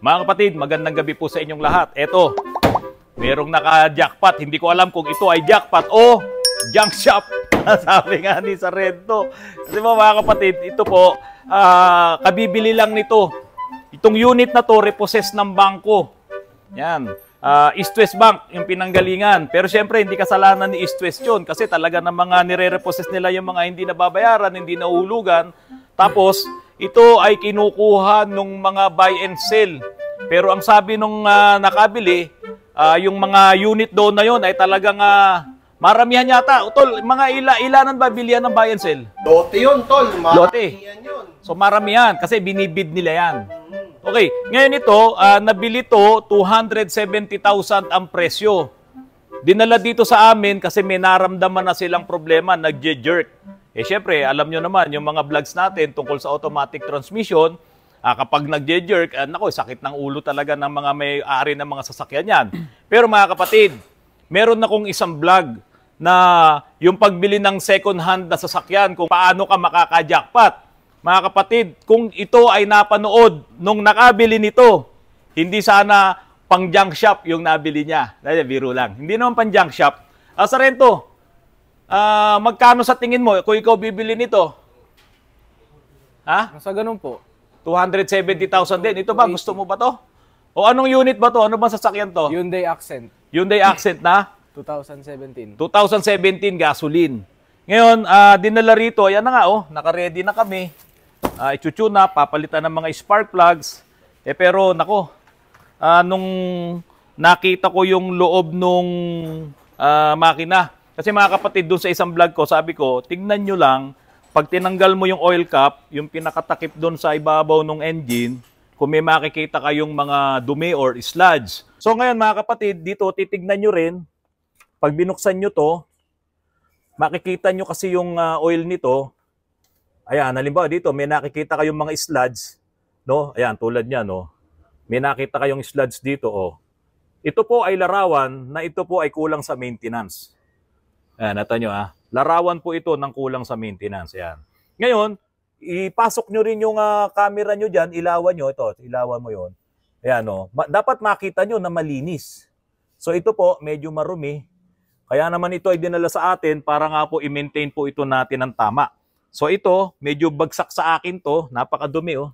Mga kapatid, magandang gabi po sa inyong lahat. Eto, merong naka-jackpot. Hindi ko alam kung ito ay jackpot o junk shop. Sabi nga ni Sarento. Kasi po mga kapatid, ito po, uh, kabibili lang nito. Itong unit na to, repossess ng bangko. Yan. Uh, East West Bank, yung pinanggalingan. Pero syempre, hindi kasalanan ni East West yun. Kasi talaga ng mga nire-repossess nila yung mga hindi nababayaran, hindi nahulugan. Tapos, ito ay kinukuha ng mga buy and sell. Pero ang sabi nung uh, nakabili, uh, yung mga unit doon na yon ay talagang uh, maramihan yata. tol, mga ila, ilanan ba bilihan ng buy and sell? Lote yun, tol. Maramihan Lote. yun. So maramihan kasi binibid nila yan. Mm-hmm. Okay, ngayon ito, uh, nabili to 270,000 ang presyo. Dinala dito sa amin kasi may naramdaman na silang problema, nagje-jerk. Eh syempre, alam nyo naman, yung mga vlogs natin tungkol sa automatic transmission, ah, kapag nag jerk ah, nako, sakit ng ulo talaga ng mga may-ari ng mga sasakyan yan. Pero mga kapatid, meron na kong isang vlog na yung pagbili ng second hand na sasakyan, kung paano ka makakajakpat. Mga kapatid, kung ito ay napanood nung nakabili nito, hindi sana pang junk shop yung nabili niya. Dahil biro lang. Hindi naman pang junk shop. Ah, Sarento, uh, magkano sa tingin mo kung ikaw bibili nito? Ha? Sa ganun po. 270,000 din. Ito ba? Gusto mo ba to? O anong unit ba to? Ano ba sasakyan to? Hyundai Accent. Hyundai Accent na? 2017. 2017 gasoline. Ngayon, uh, dinala rito. Ayan na nga, oh. Naka-ready na kami. Uh, na, papalitan ng mga spark plugs. Eh pero, nako, uh, nung nakita ko yung loob nung uh, makina, kasi mga kapatid, doon sa isang vlog ko, sabi ko, tingnan nyo lang, pag tinanggal mo yung oil cap, yung pinakatakip doon sa ibabaw ng engine, kung may makikita kayong mga dumi or sludge. So ngayon mga kapatid, dito titignan nyo rin, pag binuksan nyo to, makikita nyo kasi yung uh, oil nito, ayan, halimbawa dito, may nakikita kayong mga sludge, no? Ayan, tulad niya, no? May nakita kayong sludge dito, oh. Ito po ay larawan na ito po ay kulang sa maintenance. Ayan, nata nyo ha. Ah. Larawan po ito ng kulang sa maintenance. Ayan. Ngayon, ipasok nyo rin yung uh, camera nyo dyan, ilawan nyo, ito, ilawan mo yon. Ayan o. Oh. Ma- dapat makita nyo na malinis. So ito po, medyo marumi. Kaya naman ito ay dinala sa atin para nga po i-maintain po ito natin ng tama. So ito, medyo bagsak sa akin to, napakadumi oh.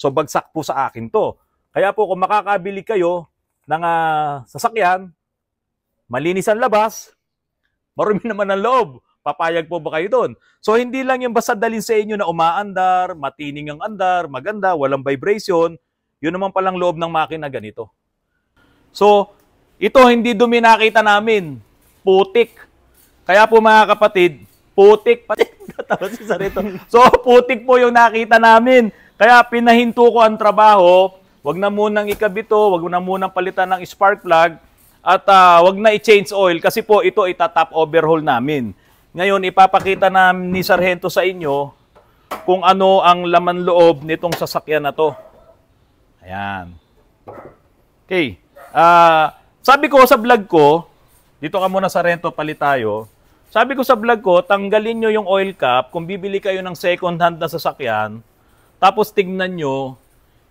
So bagsak po sa akin to. Kaya po kung makakabili kayo ng uh, sasakyan, malinis ang labas, Marumi naman ang loob. Papayag po ba kayo doon? So hindi lang yung basta dalin sa inyo na umaandar, matining ang andar, maganda, walang vibration, yun naman palang loob ng makina ganito. So, ito hindi dumi nakita namin. Putik. Kaya po mga kapatid, putik. Patik, natawa si Sarito. So, putik po yung nakita namin. Kaya pinahinto ko ang trabaho. Wag na munang ikabito, wag na munang palitan ng spark plug at uh, wag na i-change oil kasi po ito itatap overhaul namin. Ngayon ipapakita na ni Sargento sa inyo kung ano ang laman loob nitong sasakyan na to. Ayan. Okay. Uh, sabi ko sa vlog ko, dito ka muna sa Sargento palit tayo. Sabi ko sa vlog ko, tanggalin nyo yung oil cap kung bibili kayo ng second hand na sasakyan. Tapos tignan nyo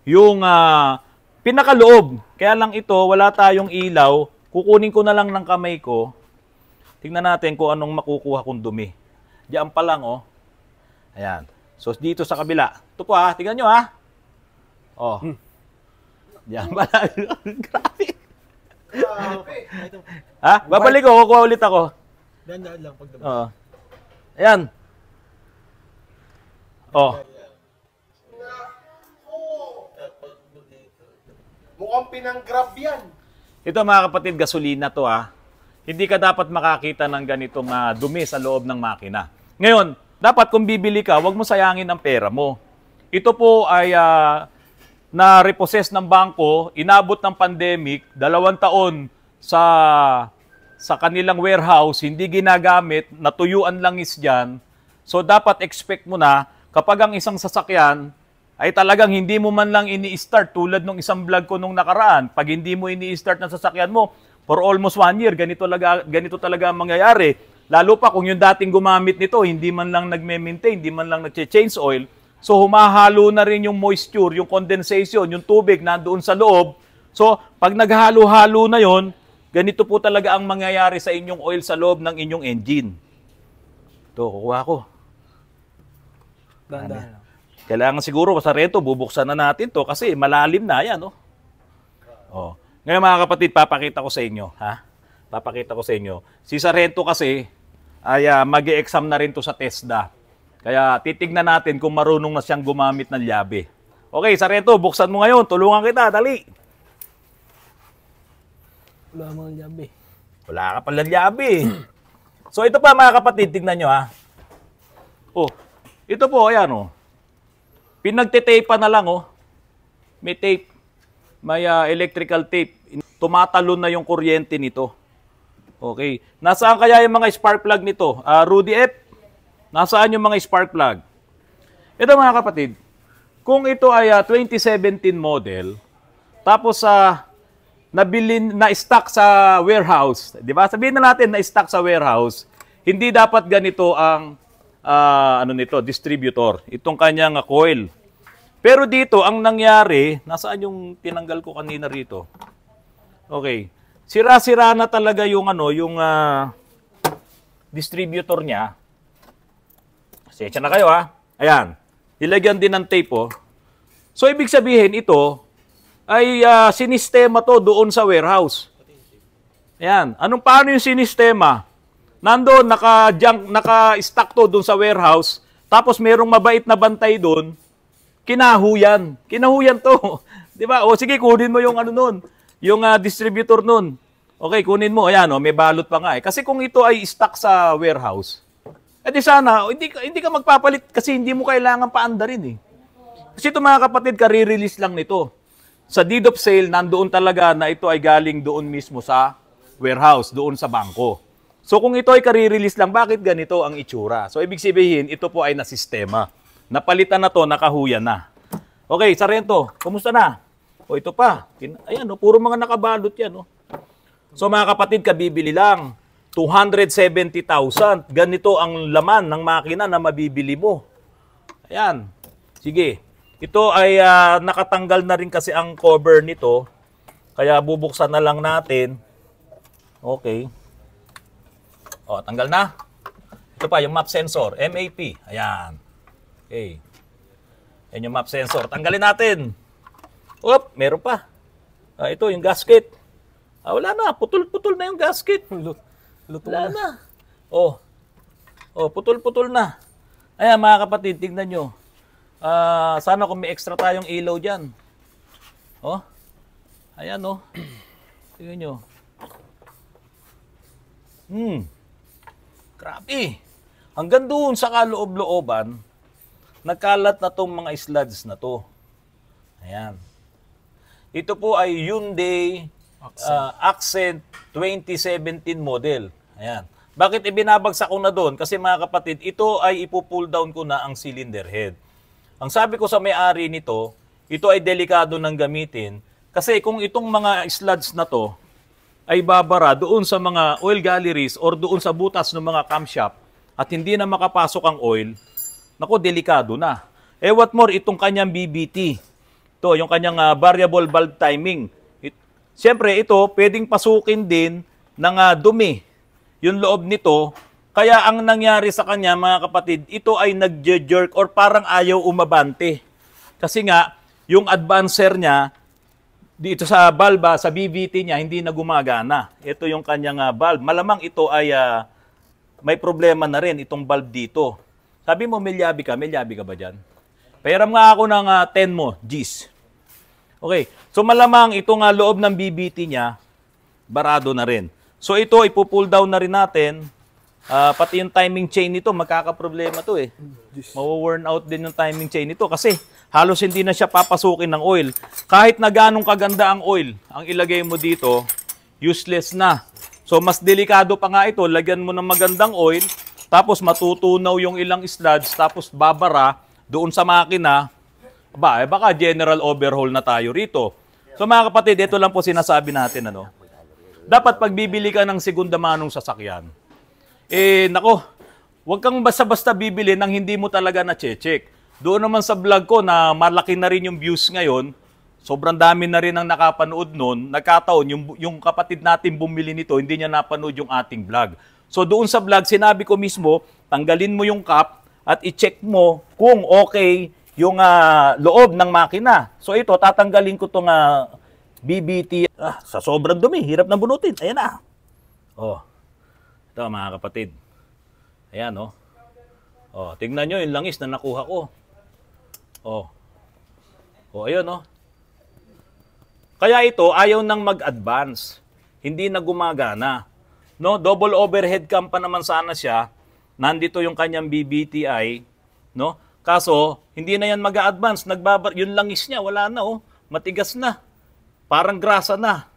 yung uh, pinakaloob. Kaya lang ito, wala tayong ilaw Kukunin ko na lang ng kamay ko. Tingnan natin kung anong makukuha kong dumi. Diyan pa lang, oh. Ayan. So, dito sa kabila. Ito po, ha. Ah. Tingnan nyo, ha. Ah. Oh. Hmm. Diyan pa lang. Grabe. Ah, ha? Babalik ko. Kukuha ulit ako. Dandaan lang pagdami. Oo. Oh. Ayan. Oh. Mukhang pinanggrab yan. Ito mga kapatid, gasolina to ha. Ah. Hindi ka dapat makakita ng ganitong uh, dumi sa loob ng makina. Ngayon, dapat kung bibili ka, huwag mo sayangin ang pera mo. Ito po ay uh, ah, na repossess ng bangko, inabot ng pandemic, dalawang taon sa sa kanilang warehouse, hindi ginagamit, natuyuan langis dyan. So dapat expect mo na kapag ang isang sasakyan ay talagang hindi mo man lang ini-start tulad nung isang vlog ko nung nakaraan. Pag hindi mo ini-start ng sasakyan mo, for almost one year, ganito talaga, ganito talaga ang mangyayari. Lalo pa kung yung dating gumamit nito, hindi man lang nagme-maintain, hindi man lang nagche-change oil, so humahalo na rin yung moisture, yung condensation, yung tubig nandoon sa loob. So, pag naghalo-halo na yon, ganito po talaga ang mangyayari sa inyong oil sa loob ng inyong engine. Ito, kukuha ko. Dahan-dahan. Kailangan siguro sa reto, bubuksan na natin to kasi malalim na yan. No? Oh. oh. Ngayon mga kapatid, papakita ko sa inyo. Ha? Papakita ko sa inyo. Si Sarento kasi ay uh, ah, mag exam na rin to sa TESDA. Kaya titignan natin kung marunong na siyang gumamit ng llabe. Okay, Sarento, buksan mo ngayon. Tulungan kita, dali. Wala mga llabe. Wala ka pala llabe. so ito pa mga kapatid, tignan nyo ha. Oh, ito po, ayan oh. Pinagtitape na lang, oh. May tape. May uh, electrical tape. Tumatalon na yung kuryente nito. Okay. Nasaan kaya yung mga spark plug nito? Uh, Rudy F., nasaan yung mga spark plug? Ito mga kapatid, kung ito ay uh, ah, 2017 model, tapos sa uh, nabili na-stock sa warehouse, 'di ba? Sabihin na natin na-stock sa warehouse, hindi dapat ganito ang uh, ano nito, distributor, itong kanyang ah, coil. Pero dito, ang nangyari, nasaan yung tinanggal ko kanina rito? Okay. Sira-sira na talaga yung ano, yung uh, distributor niya. Sige na kayo ha. Ayan. Ilagyan din ng tape oh. So ibig sabihin ito ay uh, sinistema to doon sa warehouse. Ayan. Anong paano yung sinistema? nandoon naka-junk, naka-stack to doon sa warehouse, tapos merong mabait na bantay doon, kinahuyan. Kinahuyan to. 'Di ba? O sige, kunin mo yung ano noon, yung uh, distributor noon. Okay, kunin mo. Ayan, oh, may balot pa nga eh. Kasi kung ito ay stock sa warehouse, eh di sana, hindi, hindi ka magpapalit kasi hindi mo kailangan paandarin eh. Kasi ito mga kapatid, kare-release lang nito. Sa deed of sale, nandoon talaga na ito ay galing doon mismo sa warehouse, doon sa bangko. So kung ito ay kare-release lang, bakit ganito ang itsura? So ibig sabihin, ito po ay na sistema. Napalitan na to, nakahuya na. Okay, Sarento, kumusta na? O ito pa. Ayan, oh, puro mga nakabalot yan. Oh. So mga kapatid, kabibili lang. 270,000. Ganito ang laman ng makina na mabibili mo. Ayan. Sige. Ito ay uh, nakatanggal na rin kasi ang cover nito. Kaya bubuksan na lang natin. Okay. O, tanggal na. Ito pa, yung map sensor, MAP. Ayan. Okay. Yan yung map sensor. Tanggalin natin. Oop, meron pa. Ah, ito, yung gasket. Ah, wala na. Putol-putol na yung gasket. Lut luto wala na. na. Oh. Oh, putol-putol na. Ayan, mga kapatid, tignan nyo. Uh, sana kung may extra tayong ilaw dyan. Oh. Ayan, oh. Tignan nyo. Hmm. Grabe. Hanggang doon sa kaloob-looban, nagkalat na tong mga sludge na to. Ayan. Ito po ay Hyundai Accent, uh, Accent 2017 model. Ayan. Bakit ibinabagsak ko na doon? Kasi mga kapatid, ito ay ipo-pull down ko na ang cylinder head. Ang sabi ko sa may-ari nito, ito ay delikado ng gamitin kasi kung itong mga sludge na to, ay babara doon sa mga oil galleries or doon sa butas ng mga camshop at hindi na makapasok ang oil, nako delikado na. Eh what more, itong kanyang BBT, to yung kanyang uh, variable valve timing. It, Siyempre, ito, pwedeng pasukin din ng uh, dumi yung loob nito. Kaya ang nangyari sa kanya, mga kapatid, ito ay nag-jerk or parang ayaw umabante. Kasi nga, yung advancer niya, dito sa valve, sa BVT niya, hindi na gumagana. Ito yung kanyang uh, valve. Malamang ito ay uh, may problema na rin itong valve dito. Sabi mo, milyabi ka. Milyabi ka ba diyan? Pero nga ako ng uh, ah, 10 mo, G's. Okay. So malamang itong uh, loob ng BBT niya, barado na rin. So ito, ipu-pull down na rin natin. Uh, pati yung timing chain nito, magkaka-problema to eh. Mawo-worn out din yung timing chain nito kasi halos hindi na siya papasukin ng oil. Kahit na ganong kaganda ang oil, ang ilagay mo dito, useless na. So mas delikado pa nga ito, lagyan mo ng magandang oil, tapos matutunaw yung ilang sludge, tapos babara doon sa makina, ba, eh, baka general overhaul na tayo rito. So mga kapatid, ito lang po sinasabi natin. Ano? Dapat pagbibili ka ng segunda manong sasakyan, eh nako, huwag kang basta-basta bibili nang hindi mo talaga na-check doon naman sa vlog ko na malaki na rin yung views ngayon, sobrang dami na rin ang nakapanood noon. Nagkataon, yung, yung kapatid natin bumili nito, hindi niya napanood yung ating vlog. So doon sa vlog, sinabi ko mismo, tanggalin mo yung cap at i-check mo kung okay yung uh, loob ng makina. So ito, tatanggalin ko itong uh, ah, BBT. Ah, sa sobrang dumi, hirap na bunutin. Ayan na. Oh. Ito mga kapatid. Ayan, oh. Oh, tingnan nyo yung langis na nakuha ko. Oh. Oh, ayun oh. Kaya ito ayaw nang mag-advance. Hindi na gumagana. No, double overhead cam pa naman sana siya. Nandito yung kanyang BBTI, no? Kaso hindi na yan mag-advance, nagbabar yung langis niya wala na oh, matigas na. Parang grasa na.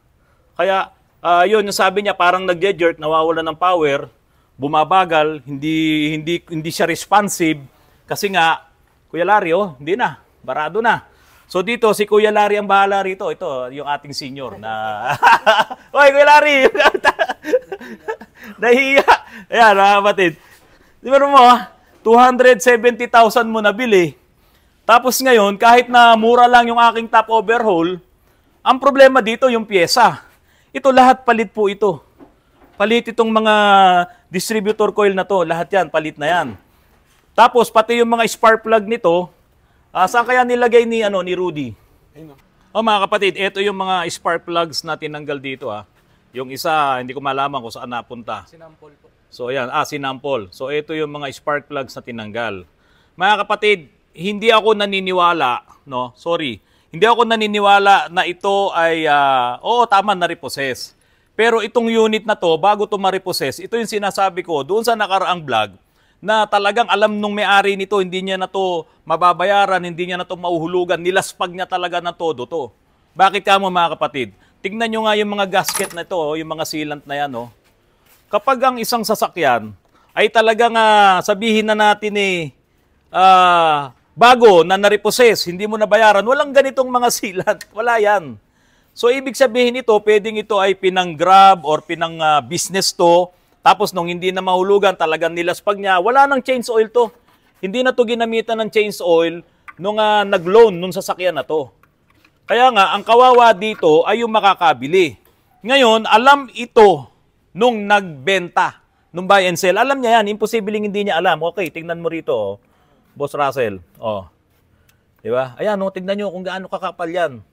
Kaya uh, yun yung sabi niya parang nagje-jerk, nawawala ng power, bumabagal, hindi hindi hindi siya responsive kasi nga Kuya Lario, oh, hindi na. Barado na. So dito, si Kuya Larry ang bahala rito. Ito, yung ating senior na... Hoy, Kuya Larry! Nahiya. Ayan, mga kapatid. Di ba mo, 270,000 ah, mo nabili. Tapos ngayon, kahit na mura lang yung aking top overhaul, ang problema dito yung pyesa. Ito lahat palit po ito. Palit itong mga distributor coil na to. Lahat yan, palit na yan. Tapos pati yung mga spark plug nito, uh, saan kaya nilagay ni ano ni Rudy? Oh. oh mga kapatid, ito yung mga spark plugs na tinanggal dito ha. Ah. Yung isa, hindi ko malaman kung saan napunta. Sinampol po. So ayan, ah sinampol. So ito yung mga spark plugs na tinanggal. Mga kapatid, hindi ako naniniwala, no? Sorry. Hindi ako naniniwala na ito ay uh, oo tama na repossess. Pero itong unit na to, bago to ma-repossess, ito yung sinasabi ko doon sa nakaraang vlog na talagang alam nung may-ari nito, hindi niya na to mababayaran, hindi niya na to mauhulugan, nilaspag niya talaga na todo to. Bakit ka mo mga kapatid? Tignan nyo nga yung mga gasket na ito, oh, yung mga sealant na yan. Oh. Kapag ang isang sasakyan ay talagang uh, sabihin na natin eh, uh, bago na nariposes, hindi mo nabayaran, walang ganitong mga sealant. Wala yan. So, ibig sabihin ito, pwedeng ito ay pinang-grab or pinang-business ah, uh, to tapos nung hindi na mahulugan, talagang nilaspag niya. Wala nang change oil to. Hindi na to ginamitan ng change oil nung uh, nag-loan nung sasakyan na to. Kaya nga, ang kawawa dito ay yung makakabili. Ngayon, alam ito nung nagbenta, nung buy and sell. Alam niya yan, imposibleng hindi niya alam. Okay, tingnan mo rito, oh. Boss Russell. Oh. 'Di ba? Ayan, no, oh, tingnan niyo kung gaano kakapal yan.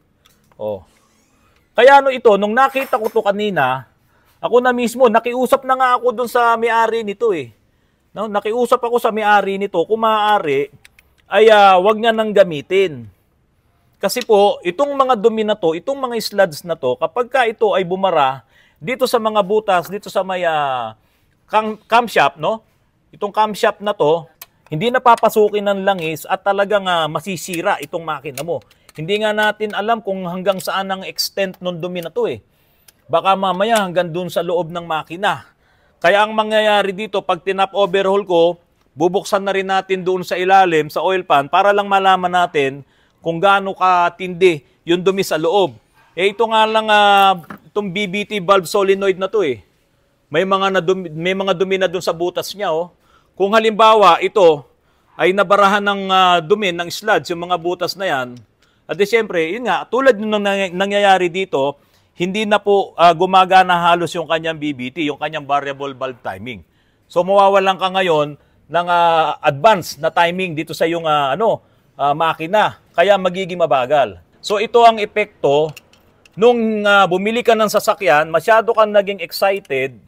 Oh. Kaya ano ito, nung nakita ko to kanina, ako na mismo, nakiusap na nga ako doon sa may-ari nito eh. No, nakiusap ako sa may-ari nito, kung maaari, ay uh, wag niya nang gamitin. Kasi po, itong mga dumi na to, itong mga sludge na to, kapag ka ito ay bumara dito sa mga butas, dito sa may uh, cam camshaft, no? Itong camshaft na to, hindi napapasukin ng langis at talagang uh, masisira itong makina mo. Hindi nga natin alam kung hanggang saan ang extent nung dumi na to eh. Baka mamaya hanggang doon sa loob ng makina. Kaya ang mangyayari dito, pag tinap overhaul ko, bubuksan na rin natin doon sa ilalim, sa oil pan, para lang malaman natin kung gaano katindi yung dumi sa loob. Eh ito nga lang, uh, itong BBT valve solenoid na to eh. May mga, na dumi, may mga dumi na doon sa butas niya oh. Kung halimbawa ito ay nabarahan ng uh, dumi, ng sludge, yung mga butas na yan, at eh, siyempre, yun nga, tulad nung nangyayari dito, hindi na po uh, gumagana halos yung kanyang BBT, yung kanyang variable valve timing. So mawawalan ka ngayon ng uh, ah, advance na timing dito sa yung uh, ah, ano uh, makina, kaya magiging mabagal. So ito ang epekto nung uh, bumili ka ng sasakyan, masyado kang naging excited,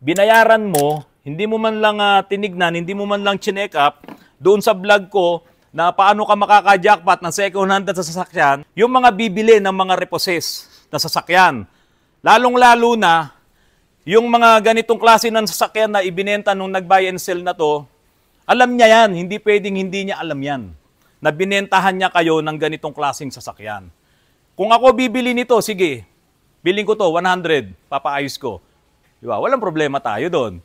binayaran mo, hindi mo man lang uh, tinignan, hindi mo man lang chinek up doon sa vlog ko na paano ka makaka-jackpot ng second hand sa sasakyan, yung mga bibili ng mga repossessed na sasakyan. Lalong-lalo na, yung mga ganitong klase ng sasakyan na ibinenta nung nag-buy and sell na to, alam niya yan, hindi pwedeng hindi niya alam yan. Na binentahan niya kayo ng ganitong klaseng sasakyan. Kung ako bibili nito, sige, biling ko to, 100, papaayos ko. Di ba? Walang problema tayo doon.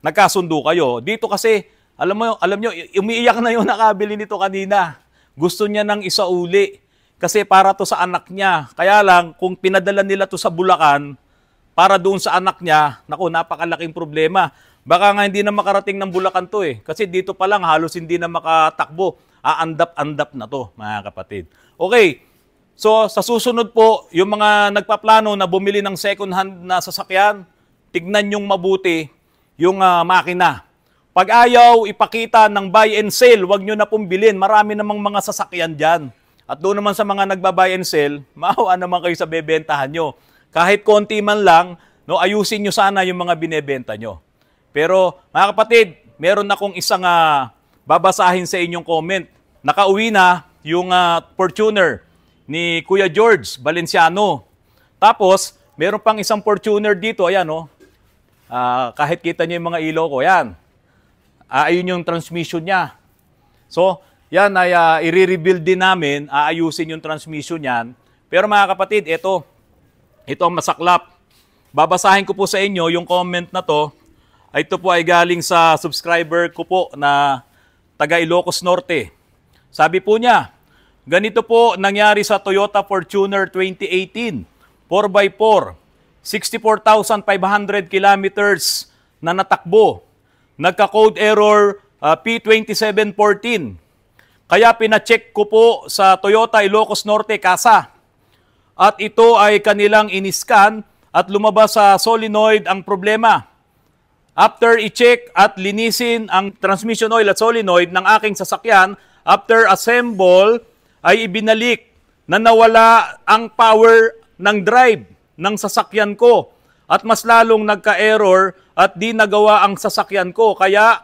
Nagkasundo kayo. Dito kasi, alam mo, alam nyo, umiiyak na yung nakabili nito kanina. Gusto niya ng isa uli. Kasi para to sa anak niya. Kaya lang, kung pinadala nila to sa Bulacan, para doon sa anak niya, nako, napakalaking problema. Baka nga hindi na makarating ng Bulacan to eh. Kasi dito pa lang, halos hindi na makatakbo. Aandap-andap na to, mga kapatid. Okay, so sa susunod po, yung mga nagpaplano na bumili ng second hand na sasakyan, tignan yung mabuti yung uh, makina. Pag ayaw ipakita ng buy and sell, wag nyo na pumbilin. Marami namang mga sasakyan dyan. At doon naman sa mga nagba-buy and sell, maawa naman kayo sa bebentahan nyo. Kahit konti man lang, no, ayusin nyo sana yung mga binebenta nyo. Pero mga kapatid, meron akong isang uh, babasahin sa inyong comment. Nakauwi na yung uh, Fortuner ni Kuya George Valenciano. Tapos, meron pang isang Fortuner dito. Ayan, no? Uh, ah, kahit kita niyo yung mga ilaw ko. Ayan. Uh, ayun yung transmission niya. So, yan ay uh, ah, i-rebuild din namin, aayusin yung transmission yan. Pero mga kapatid, ito, ito ang masaklap. Babasahin ko po sa inyo yung comment na to. Ah, ito po ay galing sa subscriber ko po na taga Ilocos Norte. Sabi po niya, ganito po nangyari sa Toyota Fortuner 2018, 4x4, 64,500 kilometers na natakbo. Nagka-code error uh, ah, P2714. Kaya pinacheck ko po sa Toyota Ilocos Norte Casa. At ito ay kanilang iniskan at lumabas sa solenoid ang problema. After i-check at linisin ang transmission oil at solenoid ng aking sasakyan, after assemble ay ibinalik na nawala ang power ng drive ng sasakyan ko at mas lalong nagka-error at di nagawa ang sasakyan ko. Kaya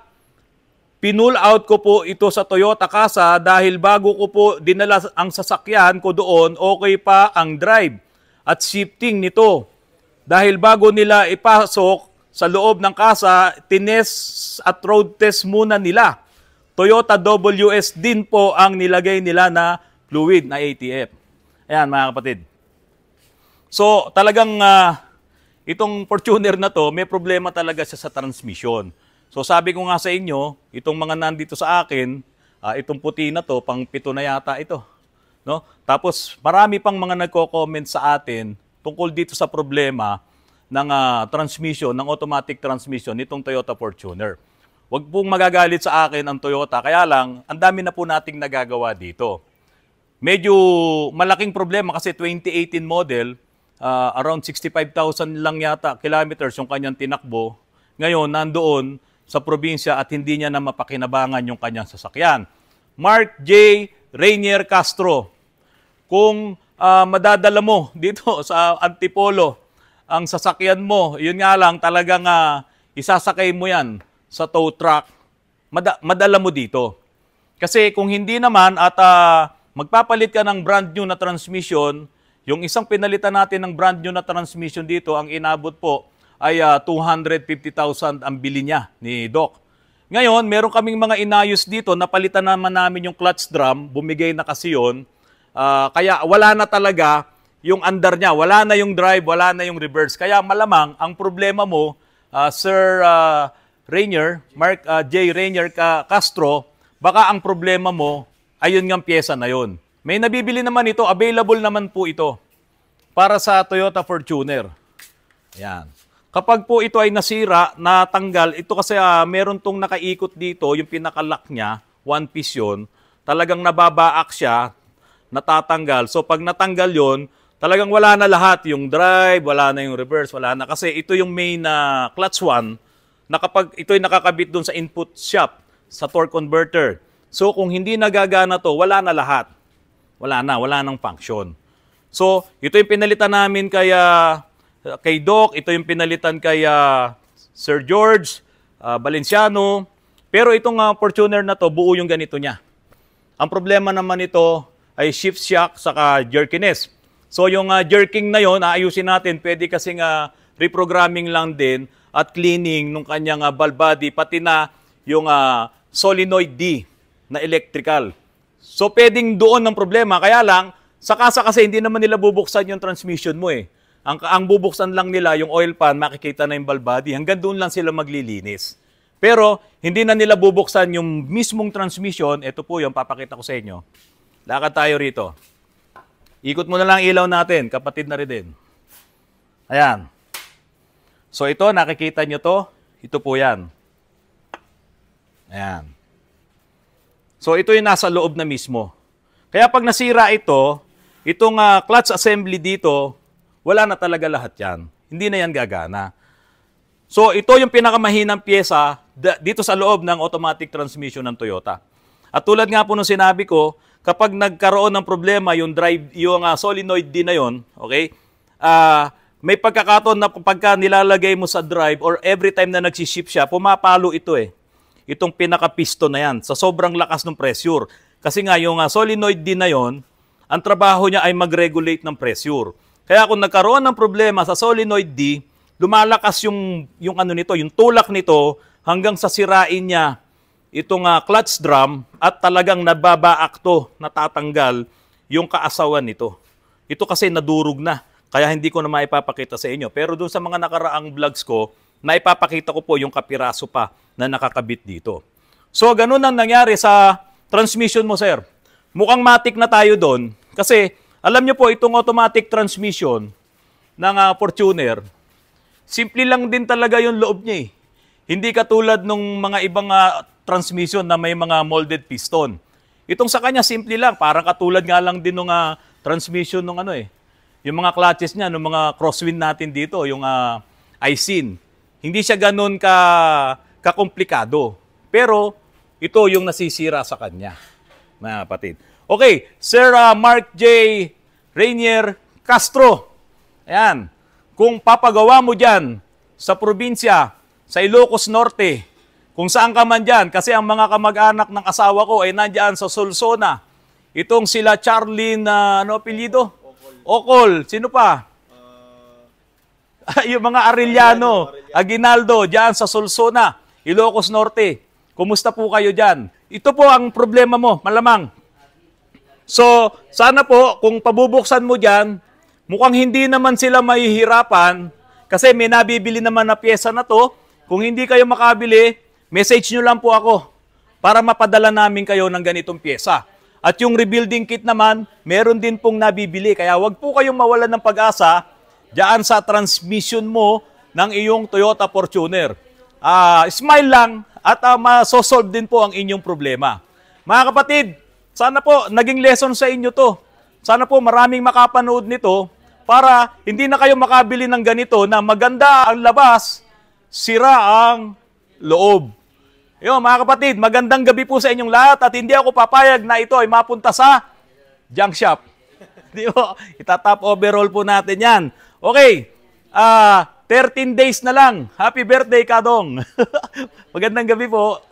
pinull out ko po ito sa Toyota Casa dahil bago ko po dinala ang sasakyan ko doon, okay pa ang drive at shifting nito. Dahil bago nila ipasok sa loob ng Casa, tines at road test muna nila. Toyota WS din po ang nilagay nila na fluid na ATF. Ayan mga kapatid. So talagang uh, itong Fortuner na to, may problema talaga siya sa transmission. So sabi ko nga sa inyo, itong mga nandito sa akin, uh, itong puti na to, pang pito na yata ito. No? Tapos marami pang mga nagko-comment sa atin tungkol dito sa problema ng uh, transmission, ng automatic transmission nitong Toyota Fortuner. Huwag pong magagalit sa akin ang Toyota, kaya lang, ang dami na po nating nagagawa dito. Medyo malaking problema kasi 2018 model, uh, around 65,000 lang yata kilometers yung kanyang tinakbo. Ngayon, nandoon sa probinsya at hindi niya na mapakinabangan yung kanyang sasakyan. Mark J. Rainier Castro, kung uh, madadala mo dito sa Antipolo ang sasakyan mo, yun nga lang talagang uh, isasakay mo yan sa tow truck, mad- madala mo dito. Kasi kung hindi naman at uh, magpapalit ka ng brand new na transmission, yung isang pinalitan natin ng brand new na transmission dito, ang inabot po ay uh, ah, 250,000 ang bili niya ni Doc. Ngayon, meron kaming mga inayos dito, napalitan naman namin yung clutch drum, bumigay na kasi yun. Uh, kaya wala na talaga yung under niya, wala na yung drive, wala na yung reverse. Kaya malamang ang problema mo, uh, Sir uh, Rainier, Mark uh, J. Rainier uh, Castro, baka ang problema mo, ayun ngang pyesa na yon. May nabibili naman ito, available naman po ito para sa Toyota Fortuner. Yan. Kapag po ito ay nasira, natanggal, ito kasi uh, meron tong nakaikot dito, yung pinakalock niya, one piece yun, talagang nababaak siya, natatanggal. So pag natanggal yon talagang wala na lahat, yung drive, wala na yung reverse, wala na. Kasi ito yung main na uh, clutch one, na kapag ito ay nakakabit dun sa input shop, sa torque converter. So kung hindi nagagana to, wala na lahat. Wala na, wala nang function. So ito yung pinalitan namin kaya ah, kay Doc, ito yung pinalitan kay uh, Sir George uh, ah, Valenciano. Pero itong uh, Fortuner na to, buo yung ganito niya. Ang problema naman nito ay shift shock saka jerkiness. So yung uh, jerking na yon, aayusin natin. Pwede kasing uh, reprogramming lang din at cleaning nung kanyang uh, valve body pati na yung uh, solenoid D na electrical. So pwedeng doon ang problema kaya lang saka sa kasi hindi naman nila bubuksan yung transmission mo eh. Ang, ang bubuksan lang nila yung oil pan, makikita na yung balbadi. Hanggang doon lang sila maglilinis. Pero hindi na nila bubuksan yung mismong transmission. Ito po yung papakita ko sa inyo. Lakad tayo rito. Ikot mo na lang ilaw natin, kapatid na rin din. Ayan. So ito, nakikita nyo to. Ito po yan. Ayan. So ito yung nasa loob na mismo. Kaya pag nasira ito, itong uh, clutch assembly dito, wala na talaga lahat yan. Hindi na yan gagana. So ito yung pinakamahinang pyesa dito sa loob ng automatic transmission ng Toyota. At tulad nga po nung sinabi ko, kapag nagkaroon ng problema yung drive yung uh, solenoid din na yon, okay? Uh, may pagkakataon na pagka nilalagay mo sa drive or every time na nagsi siya, pumapalo ito eh. Itong pinaka-piston na yan sa sobrang lakas ng pressure. Kasi nga yung uh, solenoid din na yon, ang trabaho niya ay mag-regulate ng pressure. Kaya kung nagkaroon ng problema sa solenoid D, lumalakas yung, yung ano nito, yung tulak nito hanggang sa sirain niya itong uh, clutch drum at talagang nababaakto, natatanggal yung kaasawan nito. Ito kasi nadurog na, kaya hindi ko na maipapakita sa inyo. Pero doon sa mga nakaraang vlogs ko, maipapakita ko po yung kapiraso pa na nakakabit dito. So, ganun ang nangyari sa transmission mo, sir. Mukhang matik na tayo doon kasi alam nyo po, itong automatic transmission ng uh, Fortuner, simple lang din talaga yung loob niya eh. Hindi katulad nung mga ibang uh, transmission na may mga molded piston. Itong sa kanya, simple lang. Parang katulad nga lang din ng uh, ah, transmission ng ano eh. Yung mga clutches niya, nung mga crosswind natin dito, yung uh, ISIN. Hindi siya ganun ka, kakomplikado. Pero ito yung nasisira sa kanya, mga kapatid. Okay, Sir uh, Mark J. Rainier Castro. Ayan. Kung papagawa mo dyan sa probinsya, sa Ilocos Norte, kung saan ka man dyan, kasi ang mga kamag-anak ng asawa ko ay nandyan sa Solsona. Itong sila Charlene, uh, ano apelido? Okol. Okol. Sino pa? Uh, yung mga Arellano, Aguinaldo, dyan sa Solsona, Ilocos Norte. Kumusta po kayo dyan? Ito po ang problema mo, malamang So, sana po, kung pabubuksan mo dyan, mukhang hindi naman sila mahihirapan kasi may nabibili naman na pyesa na to. Kung hindi kayo makabili, message nyo lang po ako para mapadala namin kayo ng ganitong pyesa. At yung rebuilding kit naman, meron din pong nabibili. Kaya wag po kayong mawalan ng pag-asa diyan sa transmission mo ng iyong Toyota Fortuner. Uh, smile lang at uh, masosolve din po ang inyong problema. Mga kapatid, sana po naging lesson sa inyo to. Sana po maraming makapanood nito para hindi na kayo makabili ng ganito na maganda ang labas, sira ang loob. Yo, mga kapatid, magandang gabi po sa inyong lahat at hindi ako papayag na ito ay mapunta sa junk shop. Di ba? Itatap overall po natin yan. Okay, ah, uh, 13 days na lang. Happy birthday, Kadong. magandang gabi po.